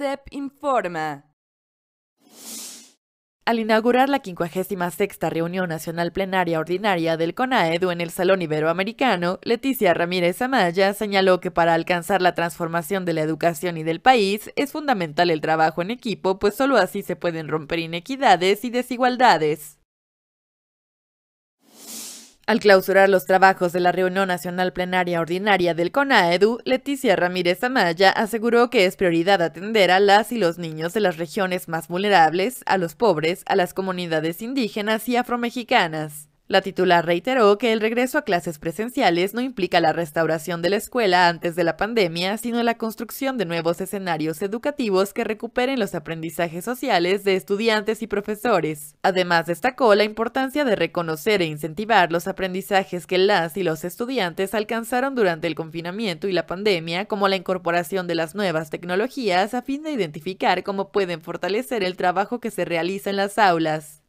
CEP informa. Al inaugurar la 56 Reunión Nacional Plenaria Ordinaria del CONAEDU en el Salón Iberoamericano, Leticia Ramírez Amaya señaló que para alcanzar la transformación de la educación y del país es fundamental el trabajo en equipo, pues solo así se pueden romper inequidades y desigualdades. Al clausurar los trabajos de la reunión nacional plenaria ordinaria del CONAEDU, Leticia Ramírez Amaya aseguró que es prioridad atender a las y los niños de las regiones más vulnerables, a los pobres, a las comunidades indígenas y afromexicanas. La titular reiteró que el regreso a clases presenciales no implica la restauración de la escuela antes de la pandemia, sino la construcción de nuevos escenarios educativos que recuperen los aprendizajes sociales de estudiantes y profesores. Además, destacó la importancia de reconocer e incentivar los aprendizajes que las y los estudiantes alcanzaron durante el confinamiento y la pandemia, como la incorporación de las nuevas tecnologías a fin de identificar cómo pueden fortalecer el trabajo que se realiza en las aulas.